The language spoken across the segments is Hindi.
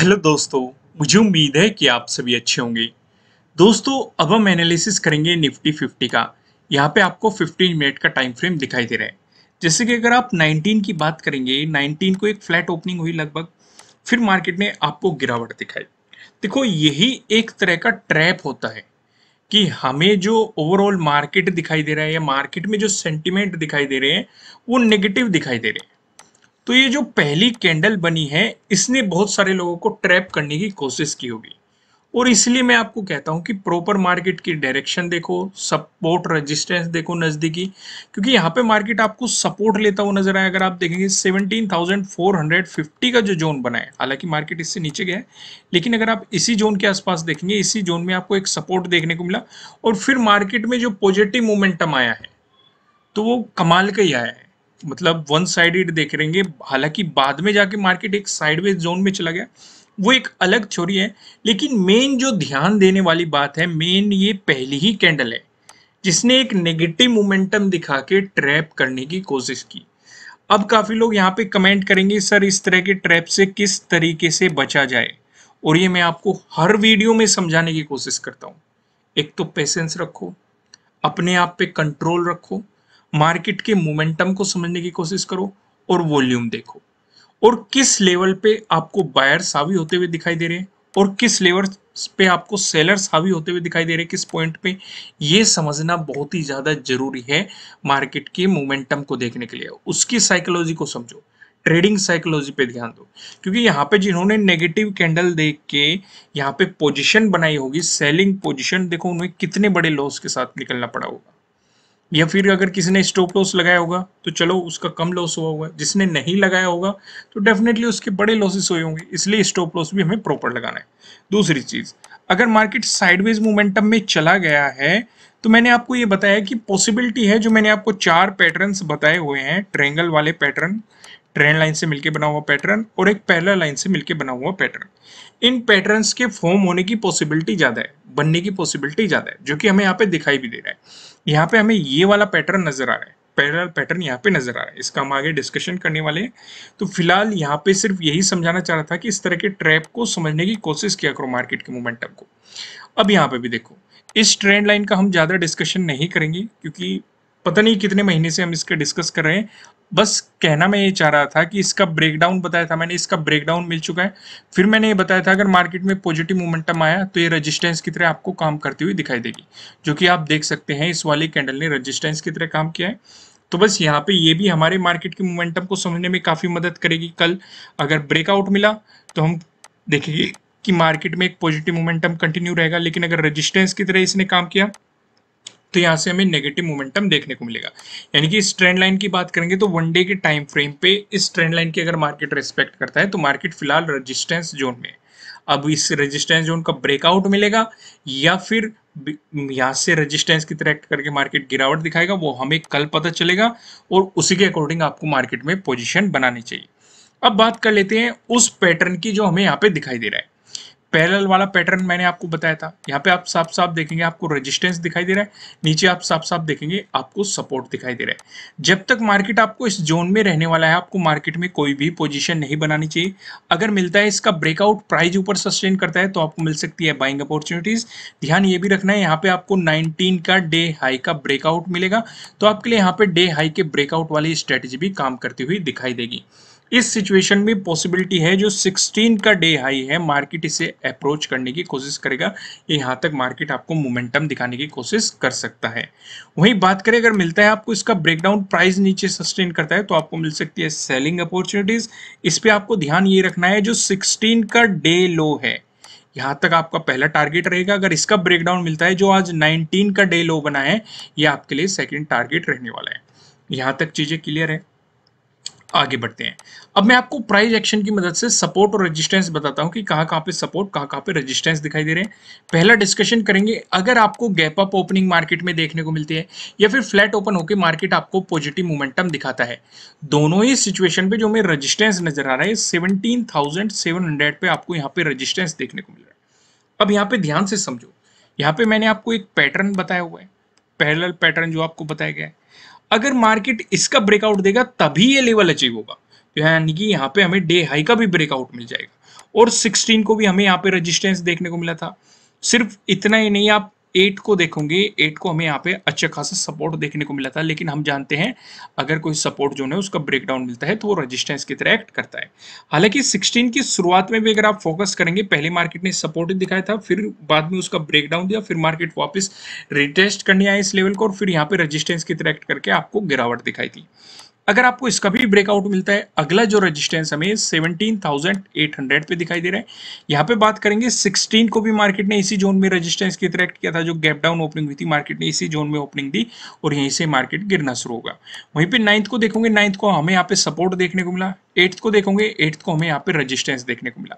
हेलो दोस्तों मुझे उम्मीद है कि आप सभी अच्छे होंगे दोस्तों अब हम एनालिसिस करेंगे निफ्टी 50 का यहाँ पे आपको 15 मिनट का टाइम फ्रेम दिखाई दे रहा है जैसे कि अगर आप 19 की बात करेंगे 19 को एक फ्लैट ओपनिंग हुई लगभग फिर मार्केट में आपको गिरावट दिखाई देखो यही एक तरह का ट्रैप होता है कि हमें जो ओवरऑल मार्केट दिखाई दे रहा है या मार्केट में जो सेंटिमेंट दिखाई दे रहे हैं वो नेगेटिव दिखाई दे रहे हैं तो ये जो पहली कैंडल बनी है इसने बहुत सारे लोगों को ट्रैप करने की कोशिश की होगी और इसलिए मैं आपको कहता हूं कि प्रॉपर मार्केट की डायरेक्शन देखो सपोर्ट रेजिस्टेंस देखो नज़दीकी क्योंकि यहाँ पे मार्केट आपको सपोर्ट लेता हुआ नजर आया अगर आप देखेंगे 17,450 का जो जोन बना है हालांकि मार्केट इससे नीचे गया है लेकिन अगर आप इसी जोन के आसपास देखेंगे इसी जोन में आपको एक सपोर्ट देखने को मिला और फिर मार्केट में जो पॉजिटिव मोमेंटम आया है तो वो कमाल का ही आया है मतलब वन साइडेड देख रहेंगे हालांकि बाद में जाके मार्केट एक साइडवेज जोन में चला गया वो एक अलग छोरी है लेकिन मेन जो ध्यान देने वाली बात है मेन ये पहली ही कैंडल है जिसने एक नेगेटिव मोमेंटम दिखा के ट्रैप करने की कोशिश की अब काफ़ी लोग यहाँ पे कमेंट करेंगे सर इस तरह के ट्रैप से किस तरीके से बचा जाए और ये मैं आपको हर वीडियो में समझाने की कोशिश करता हूँ एक तो पेशेंस रखो अपने आप पे कंट्रोल रखो मार्केट के मोमेंटम को समझने की कोशिश करो और वॉल्यूम देखो और किस लेवल पे आपको बायर्स हावी होते हुए दिखाई दे रहे हैं और किस लेवल पे आपको सेलर्स हावी होते हुए दिखाई दे रहे हैं किस पॉइंट पे ये समझना बहुत ही ज़्यादा जरूरी है मार्केट के मोमेंटम को देखने के लिए उसकी साइकोलॉजी को समझो ट्रेडिंग साइकोलॉजी पे ध्यान दो क्योंकि यहाँ पे जिन्होंने नेगेटिव कैंडल देख के यहाँ पे पोजीशन बनाई होगी सेलिंग पोजीशन देखो उन्हें कितने बड़े लॉस के साथ निकलना पड़ा होगा या फिर अगर किसी ने स्टॉप लॉस लगाया होगा तो चलो उसका कम लॉस हुआ होगा जिसने नहीं लगाया होगा तो डेफिनेटली उसके बड़े लॉसेस हुए होंगे इसलिए स्टॉप लॉस भी हमें प्रॉपर लगाना है दूसरी चीज़ अगर मार्केट साइडवेज मोमेंटम में चला गया है तो मैंने आपको ये बताया कि पॉसिबिलिटी है जो मैंने आपको चार पैटर्न बताए हुए हैं ट्रेंगल वाले पैटर्न ट्रेन लाइन से मिलकर बना हुआ पैटर्न और एक पहला लाइन से मिलकर बना हुआ पैटर्न इन पैटर्न्स के फॉर्म होने की पॉसिबिलिटी ज़्यादा है बनने की पॉसिबिलिटी ज़्यादा है जो कि हमें यहाँ पे दिखाई भी दे रहा है यहाँ पे हमें ये वाला पैटर्न नज़र आ रहा है पैरल पैटर्न यहाँ पे नज़र आ रहा है इसका हम आगे डिस्कशन करने वाले हैं तो फिलहाल यहाँ पे सिर्फ यही समझाना चाह रहा था कि इस तरह के ट्रैप को समझने की कोशिश किया करो मार्केट के मोमेंटम को अब यहाँ पे भी देखो इस ट्रेंड लाइन का हम ज़्यादा डिस्कशन नहीं करेंगे क्योंकि पता नहीं कितने महीने से हम इसके डिस्कस कर रहे हैं बस कहना मैं ये चाह रहा था कि इसका ब्रेकडाउन बताया था मैंने इसका ब्रेकडाउन मिल चुका है फिर मैंने ये बताया था अगर मार्केट में पॉजिटिव मोमेंटम आया तो ये रेजिस्टेंस की तरह आपको काम करती हुई दिखाई देगी जो कि आप देख सकते हैं इस वाली कैंडल ने रजिस्टेंस की तरह काम किया है तो बस यहाँ पे ये भी हमारे मार्केट के मोमेंटम को समझने में काफ़ी मदद करेगी कल अगर ब्रेकआउट मिला तो हम देखेंगे कि मार्केट में एक पॉजिटिव मोमेंटम कंटिन्यू रहेगा लेकिन अगर रेजिस्टेंस की तरह इसने काम किया तो यहाँ से हमें नेगेटिव मोमेंटम देखने को मिलेगा यानी कि इस ट्रेंड लाइन की बात करेंगे तो वन डे के टाइम फ्रेम पे इस ट्रेंड लाइन की अगर मार्केट रेस्पेक्ट करता है तो मार्केट फिलहाल रजिस्टेंस जोन में अब इस रजिस्टेंस जोन का ब्रेकआउट मिलेगा या फिर यहाँ से रजिस्टेंस की तरह करके मार्केट गिरावट दिखाएगा वो हमें कल पता चलेगा और उसी के अकॉर्डिंग आपको मार्केट में पोजिशन बनानी चाहिए अब बात कर लेते हैं उस पैटर्न की जो हमें यहाँ पे दिखाई दे रहा है पैरेलल वाला पैटर्न मैंने आपको बताया था यहाँ पे आप साफ साफ देखेंगे आपको रेजिस्टेंस दिखाई दे रहा है नीचे आप साफ साफ देखेंगे आपको सपोर्ट दिखाई दे रहा है जब तक मार्केट आपको इस जोन में रहने वाला है आपको मार्केट में कोई भी पोजीशन नहीं बनानी चाहिए अगर मिलता है इसका ब्रेकआउट प्राइज ऊपर सस्टेन करता है तो आपको मिल सकती है बाइंग अपॉर्चुनिटीज ध्यान ये भी रखना है यहाँ पे आपको नाइनटीन का डे हाई का ब्रेकआउट मिलेगा तो आपके लिए यहाँ पे डे हाई के ब्रेकआउट वाली स्ट्रेटेजी भी काम करती हुई दिखाई देगी इस सिचुएशन में पॉसिबिलिटी है जो 16 का डे हाई है मार्केट इसे अप्रोच करने की कोशिश करेगा यहां तक मार्केट आपको मोमेंटम दिखाने की कोशिश कर सकता है वहीं बात करें अगर मिलता है आपको इसका ब्रेकडाउन प्राइस नीचे सस्टेन करता है तो आपको मिल सकती है सेलिंग अपॉर्चुनिटीज इस पर आपको ध्यान ये रखना है जो सिक्सटीन का डे लो है यहाँ तक आपका पहला टारगेट रहेगा अगर इसका ब्रेकडाउन मिलता है जो आज 19 का डे लो बना है ये आपके लिए सेकंड टारगेट रहने वाला है यहाँ तक चीज़ें क्लियर है आगे बढ़ते हैं अब मैं आपको प्राइस एक्शन की मदद से सपोर्ट और रेजिस्टेंस बताता हूं कि कहां कहां पे सपोर्ट कहां कहां पे रेजिस्टेंस दिखाई दे रहे हैं पहला डिस्कशन करेंगे अगर आपको गैप अप ओपनिंग मार्केट में देखने को मिलती है या फिर फ्लैट ओपन होकर मार्केट आपको पॉजिटिव मोमेंटम दिखाता है दोनों ही सिचुएशन पे जो हमें रजिस्टेंस नजर आ रहा है सेवनटीन पे आपको यहाँ पे रजिस्टेंस देखने को मिल रहा है अब यहाँ पे ध्यान से समझो यहाँ पे मैंने आपको एक पैटर्न बताया हुआ है पैरल पैटर्न जो आपको बताया गया है अगर मार्केट इसका ब्रेकआउट देगा तभी ये लेवल अचीव होगा तो यानी कि यहाँ पे हमें डे हाई का भी ब्रेकआउट मिल जाएगा और 16 को भी हमें यहाँ पे रेजिस्टेंस देखने को मिला था सिर्फ इतना ही नहीं आप एट को देखोगे एट को हमें यहाँ पे अच्छा खासा सपोर्ट देखने को मिला था लेकिन हम जानते हैं अगर कोई सपोर्ट जो है उसका ब्रेकडाउन मिलता है तो वो रेजिस्टेंस की तरह एक्ट करता है हालांकि सिक्सटीन की शुरुआत में भी अगर आप फोकस करेंगे पहले मार्केट ने सपोर्ट दिखाया था फिर बाद में उसका ब्रेकडाउन दिया फिर मार्केट वापस रिटेस्ट करने आया इस लेवल को और फिर यहाँ पे रजिस्टेंस की तरह एक्ट करके आपको गिरावट दिखाई थी अगर आपको इसका भी ब्रेकआउट मिलता है अगला जो रेजिस्टेंस हमें 17,800 पे दिखाई दे रहा है यहाँ पे बात करेंगे 16 को भी मार्केट ने इसी जोन में रेजिस्टेंस की तरह किया था जो गैप डाउन ओपनिंग हुई थी मार्केट ने इसी जोन में ओपनिंग दी और यहीं से मार्केट गिरना शुरू होगा वहीं पे नाइन्थ को देखोगे नाइन्थ को हमें यहाँ पे सपोर्ट देखने को मिला एट्थ को देखोगे एट्थ को हमें यहाँ पे रजिस्टेंस देखने को मिला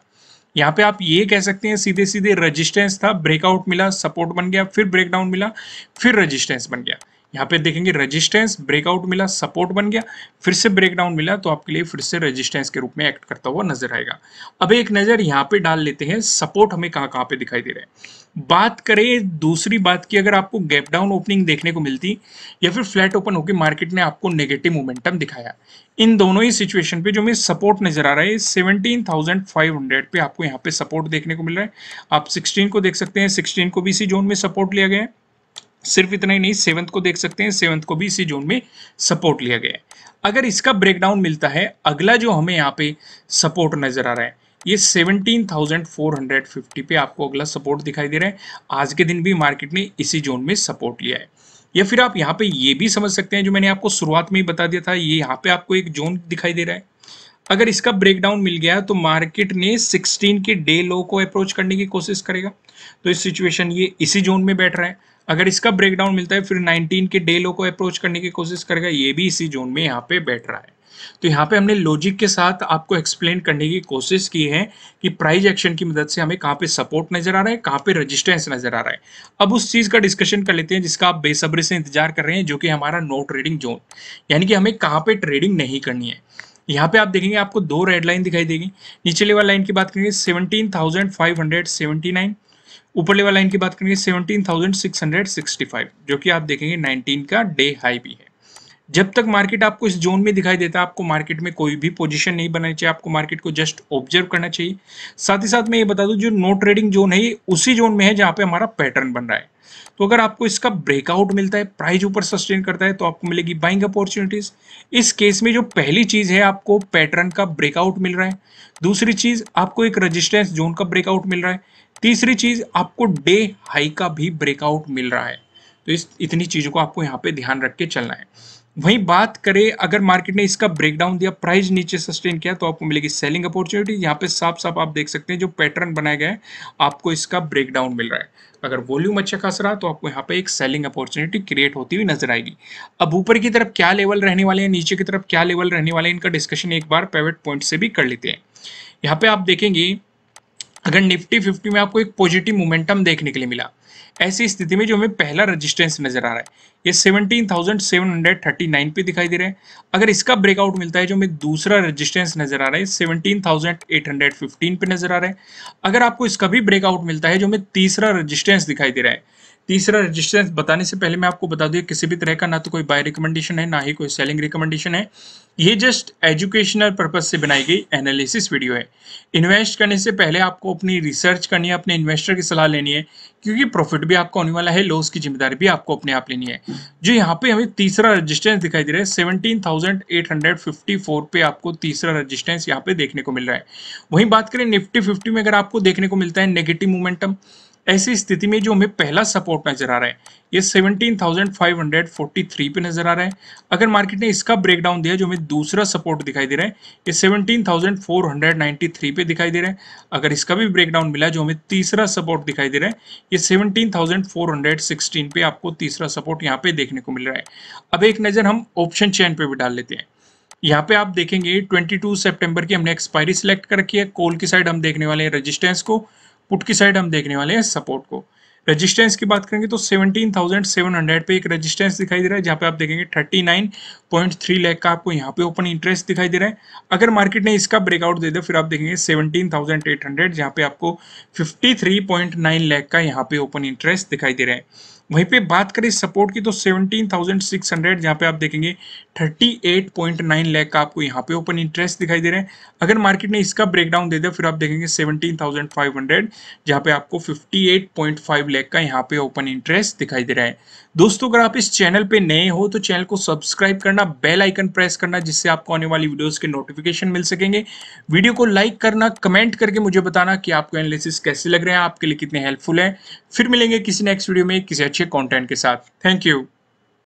यहाँ पे आप ये कह सकते हैं सीधे सीधे रजिस्टेंस था ब्रेकआउट मिला सपोर्ट बन गया फिर ब्रेकडाउन मिला फिर रजिस्टेंस बन गया यहाँ पे देखेंगे रेजिस्टेंस ब्रेकआउट मिला सपोर्ट बन गया फिर से ब्रेकडाउन मिला तो आपके लिए फिर से रेजिस्टेंस के रूप में एक्ट करता हुआ नजर आएगा अब एक नज़र यहाँ पे डाल लेते हैं सपोर्ट हमें कहाँ कहाँ पे दिखाई दे रहे हैं बात करें दूसरी बात की अगर आपको गैप डाउन ओपनिंग देखने को मिलती या फिर फ्लैट ओपन होकर मार्केट ने आपको नेगेटिव मोमेंटम दिखाया इन दोनों ही सिचुएशन पे जो हमें सपोर्ट नजर आ रहा है सेवनटीन थाउजेंड फाइव हंड्रेड पे आपको यहाँ पे सपोर्ट देखने को मिल रहा है आप सिक्सटीन को देख सकते हैं सिक्सटीन को भी इसी जोन में सपोर्ट लिया गया है सिर्फ इतना ही नहीं सेवंथ को देख सकते हैं सेवंथ को भी इसी जोन में सपोर्ट लिया गया है अगर इसका ब्रेकडाउन मिलता है अगला जो हमें यहाँ पे सपोर्ट नजर आ रहा है ये 17,450 पे आपको अगला सपोर्ट दिखाई दे रहा है आज के दिन भी मार्केट ने इसी जोन में सपोर्ट लिया है या फिर आप यहाँ पे ये भी समझ सकते हैं जो मैंने आपको शुरुआत में ही बता दिया था ये यहाँ पे आपको एक जोन दिखाई दे रहा है अगर इसका ब्रेकडाउन मिल गया तो मार्केट ने 16 के डे लो को अप्रोच करने की कोशिश करेगा तो इस सिचुएशन ये इसी जोन में बैठ रहा है अगर इसका ब्रेकडाउन मिलता है फिर 19 के डे लो को अप्रोच करने की कोशिश करेगा ये भी इसी जोन में यहाँ पे बैठ रहा है तो यहाँ पे हमने लॉजिक के साथ आपको एक्सप्लेन करने की कोशिश की है कि प्राइज एक्शन की मदद से हमें कहाँ पे सपोर्ट नजर आ रहा है कहाँ पे रेजिस्टेंस नजर आ रहा है अब उस चीज का डिस्कशन कर लेते हैं जिसका आप बेसब्री से इंतजार कर रहे हैं जो कि हमारा नो ट्रेडिंग जोन यानी कि हमें कहाँ पे ट्रेडिंग नहीं करनी है यहाँ पे आप देखेंगे आपको दो रेड लाइन दिखाई देगी निचले वाली लाइन की बात करेंगे seventeen thousand five hundred seventy nine ऊपरले वाला लाइन की बात करेंगे 17,665 जो कि आप देखेंगे 19 का डे हाई भी है जब तक मार्केट आपको इस जोन में दिखाई देता है आपको मार्केट में कोई भी पोजीशन नहीं बनानी चाहिए आपको मार्केट को जस्ट ऑब्जर्व करना चाहिए साथ ही साथ मैं ये बता दूं जो नो ट्रेडिंग जोन है ये उसी जोन में है जहाँ पे हमारा पैटर्न बन रहा है तो अगर आपको इसका ब्रेकआउट मिलता है प्राइस ऊपर सस्टेन करता है तो आपको मिलेगी बाइंग अपॉर्चुनिटीज इस केस में जो पहली चीज़ है आपको पैटर्न का ब्रेकआउट मिल रहा है दूसरी चीज़ आपको एक रजिस्टेंस जोन का ब्रेकआउट मिल रहा है तीसरी चीज़ आपको डे हाई का भी ब्रेकआउट मिल रहा है तो इस इतनी चीज़ों को आपको यहाँ पे ध्यान रख के चलना है वहीं बात करें अगर मार्केट ने इसका ब्रेकडाउन दिया प्राइस नीचे सस्टेन किया तो आपको मिलेगी सेलिंग अपॉर्चुनिटी यहाँ पे साफ साफ आप देख सकते हैं जो पैटर्न बनाया गया है आपको इसका ब्रेकडाउन मिल रहा है अगर वॉल्यूम अच्छा खास रहा तो आपको यहाँ पे एक सेलिंग अपॉर्चुनिटी क्रिएट होती हुई नजर आएगी अब ऊपर की तरफ क्या लेवल रहने वाले हैं नीचे की तरफ क्या लेवल रहने वाले हैं इनका डिस्कशन एक बार प्राइवेट पॉइंट से भी कर लेते हैं यहाँ पे आप देखेंगे अगर निफ्टी फिफ्टी में आपको एक पॉजिटिव मोमेंटम देखने के लिए मिला ऐसी स्थिति में जो हमें पहला रेजिस्टेंस नजर आ रहा है ये 17,739 पे दिखाई दे रहा है अगर इसका ब्रेकआउट मिलता है जो हमें दूसरा रेजिस्टेंस नजर आ रहा है 17,815 पे नजर आ रहा है अगर आपको इसका भी ब्रेकआउट मिलता है जो हमें तीसरा रजिस्टेंस दिखाई दे रहा है तीसरा रजिस्टेंस बताने से पहले मैं आपको बता दूँ किसी भी तरह का ना तो कोई बाय रिकमेंडेशन है ना ही कोई सेलिंग रिकमेंडेशन है ये जस्ट एजुकेशनल पर्पज से बनाई गई एनालिसिस वीडियो है इन्वेस्ट करने से पहले आपको अपनी रिसर्च करनी है अपने इन्वेस्टर की सलाह लेनी है क्योंकि प्रॉफिट भी आपको होने वाला है लॉस की जिम्मेदारी भी आपको अपने आप लेनी है जो यहाँ पे हमें तीसरा रजिस्टेंस दिखाई दे रहा है seventeen thousand eight hundred fifty four पे आपको तीसरा रजिस्टेंस यहाँ पे देखने को मिल रहा है वहीं बात करें निफ्टी फिफ्टी में अगर आपको देखने को मिलता है नेगेटिव मोमेंटम ऐसी स्थिति में जो हमें पहला सपोर्ट नजर आ रहा है ये 17,543 पे नजर आ रहा है अगर मार्केट ने इसका ब्रेकडाउन दिया जो हमें दूसरा सपोर्ट दिखाई दे रहा है ये 17,493 पे दिखाई दे रहा है अगर इसका भी ब्रेकडाउन मिला जो हमें तीसरा सपोर्ट दिखाई दे रहा है ये 17,416 पे आपको तीसरा सपोर्ट यहाँ पे देखने को मिल रहा है अब एक नज़र हम ऑप्शन चैन पे भी डाल लेते हैं यहाँ पे आप देखेंगे 22 सितंबर की हमने एक्सपायरी सिलेक्ट कर रखी है कॉल की साइड हम देखने वाले हैं रजिस्टेंस को पुट की साइड हम देखने वाले हैं सपोर्ट को रेजिस्टेंस की बात करेंगे तो 17,700 पे एक रेजिस्टेंस दिखाई दे रहा है जहाँ पे आप देखेंगे 39.3 लाख का आपको यहाँ पे ओपन इंटरेस्ट दिखाई दे रहा है अगर मार्केट ने इसका ब्रेकआउट दे दे फिर आप देखेंगे 17,800 जहाँ पे आपको 53.9 लाख का यहाँ पे ओपन इंटरेस्ट दिखाई दे रहा है वहीं पे बात करें सपोर्ट की तो 17,600 जहां पे आप देखेंगे 38.9 लाख का आपको यहां पे ओपन इंटरेस्ट दिखाई दे रहे हैं अगर मार्केट ने इसका ब्रेकडाउन दे दिया फिर आप देखेंगे 17,500 जहां पे आपको 58.5 लाख का यहां पे ओपन इंटरेस्ट दिखाई दे रहा है दोस्तों अगर आप इस चैनल पे नए हो तो चैनल को सब्सक्राइब करना बेल आइकन प्रेस करना जिससे आपको आने वाली वीडियोस के नोटिफिकेशन मिल सकेंगे वीडियो को लाइक करना कमेंट करके मुझे बताना कि आपको एनालिसिस कैसे लग रहे हैं आपके लिए कितने हेल्पफुल है फिर मिलेंगे किसी नेक्स्ट वीडियो में किसी अच्छे अच्छे कंटेंट के साथ थैंक यू